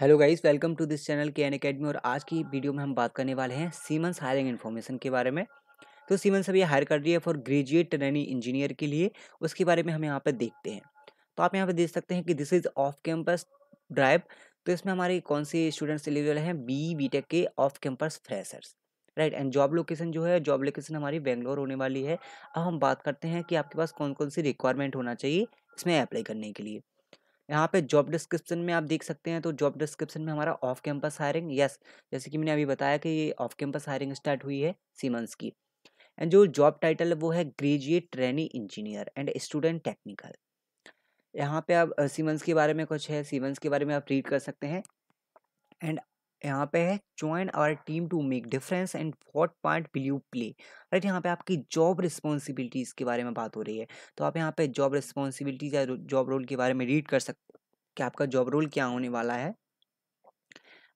hello guys welcome to this channel K N Academy और आज की वीडियो में हम बात करने वाले हैं सीमेंस हायरिंग इन्फॉर्मेशन के बारे में तो सीमेंस अभी हायर कर रही है फॉर ग्रेजुएट ट्रेनिंग इंजीनियर के लिए उसके बारे में हम यहाँ पर देखते हैं तो आप यहाँ पर देख सकते हैं कि this is off campus drive तो इसमें हमारे कौन से स्टूडेंट्स एलिजिबल हैं बी बी टेक के off campus freshers right and job location जो है जॉब लोकेशन हमारी बेंगलोर होने वाली है अब हम बात करते हैं कि आपके पास कौन कौन सी रिक्वायरमेंट होना चाहिए इसमें अप्लाई करने के लिए यहाँ पे जॉब डिस्क्रिप्शन में आप देख सकते हैं तो जॉब डिस्क्रिप्शन में हमारा ऑफ कैंपस हायरिंग यस जैसे कि मैंने अभी बताया कि ये ऑफ कैंपस हायरिंग स्टार्ट हुई है सीमंस की एंड जो जॉब टाइटल है वो है graduate trainee engineer and student technical यहाँ पे आप सीमंस के बारे में कुछ है सीमंस के बारे में आप रीड कर सकते हैं एंड यहाँ पे है join our team to make difference and what part will you play right यहाँ पे आपकी जॉब रिस्पॉन्सिबिलिटीज़ के बारे में बात हो रही है तो आप यहाँ पे जॉब रिस्पॉन्सिबिलिटीज या जॉब रोल के बारे में रीड कर सकते कि आपका जॉब रोल क्या होने वाला है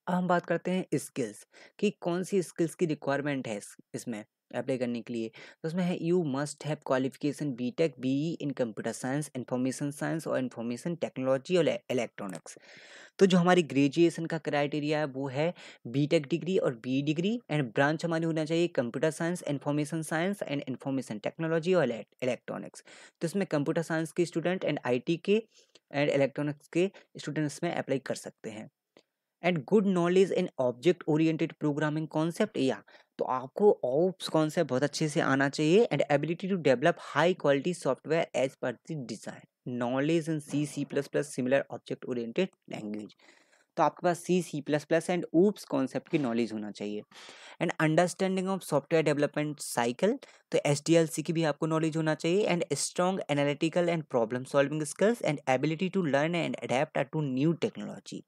अब हम बात करते हैं स्किल्स कि कौन सी स्किल्स की रिक्वायरमेंट है इसमें अप्लाई करने के लिए तो उसमें है you must have qualification B tech B in computer science information science और इंफॉर्मेशन टेक्नोलॉजी और इलेक्ट्रॉनिक्स e-, तो जो हमारी ग्रेजुएशन का क्राइटेरिया है वो है बी टेक डिग्री और बी डिग्री एंड ब्रांच हमारी होना चाहिए computer science information science and information technology और इलेक्ट्रॉनिक्स e-, तो इसमें कंप्यूटर साइंस के स्टूडेंट एंड आई के एंड इलेक्ट्रॉनिक्स के स्टूडेंट्स में अप्लाई कर सकते हैं and good knowledge in object oriented programming concept या तो आपको ऑप्स कॉन्सेप्ट बहुत अच्छे से आना चाहिए and ability to develop high quality software as per design knowledge in C C plus plus similar object oriented language तो आपके पास C C plus plus and OOPs concept की नॉलेज होना चाहिए and understanding of software development cycle तो S D L C की भी आपको नॉलेज होना चाहिए and strong analytical and problem solving skills and ability to learn and adapt to new technology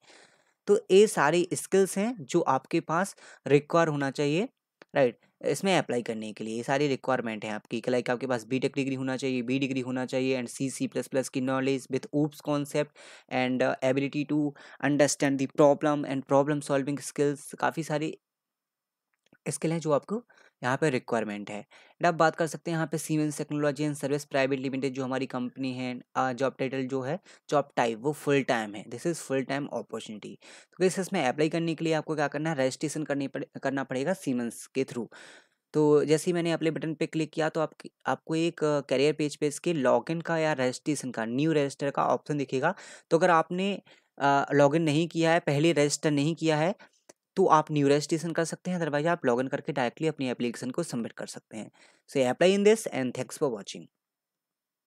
तो ये सारे स्किल्स हैं जो आपके पास रिक्वायर होना चाहिए राइट इसमें अप्लाई करने के लिए ये सारी रिक्वायरमेंट है आपकी लाइक आपके पास बी टेक डिग्री होना चाहिए बी डिग्री होना चाहिए and C C plus plus की knowledge with OOPs concept and ability to understand the problem and problem solving skills काफ़ी सारी स्किल हैं जो आपको यहाँ पे रिक्वायरमेंट है एंड आप बात कर सकते हैं यहाँ पे Siemens technology and service private limited जो हमारी कंपनी है जॉब टाइटल जो है जॉब टाइप वो फुल टाइम है this is full time opportunity तो वैसे इसमें अप्लाई करने के लिए आपको क्या करना है रजिस्ट्रेशन करनी पड़े, करना पड़ेगा सीमेंस के थ्रू तो जैसे ही मैंने अपने बटन पे क्लिक किया तो आप आपको एक करियर पेज पे इसके लॉगिन का या रजिस्ट्रेशन का न्यू रजिस्टर का ऑप्शन दिखेगा तो अगर आपने लॉगिन नहीं किया है पहले रजिस्टर नहीं किया है तो आप न्यू रजिस्ट्रेशन कर सकते हैं अदरवाइज आप लॉग इन करके डायरेक्टली अपनी एप्लीकेशन को सबमिट कर सकते हैं so apply in this and thanks for watching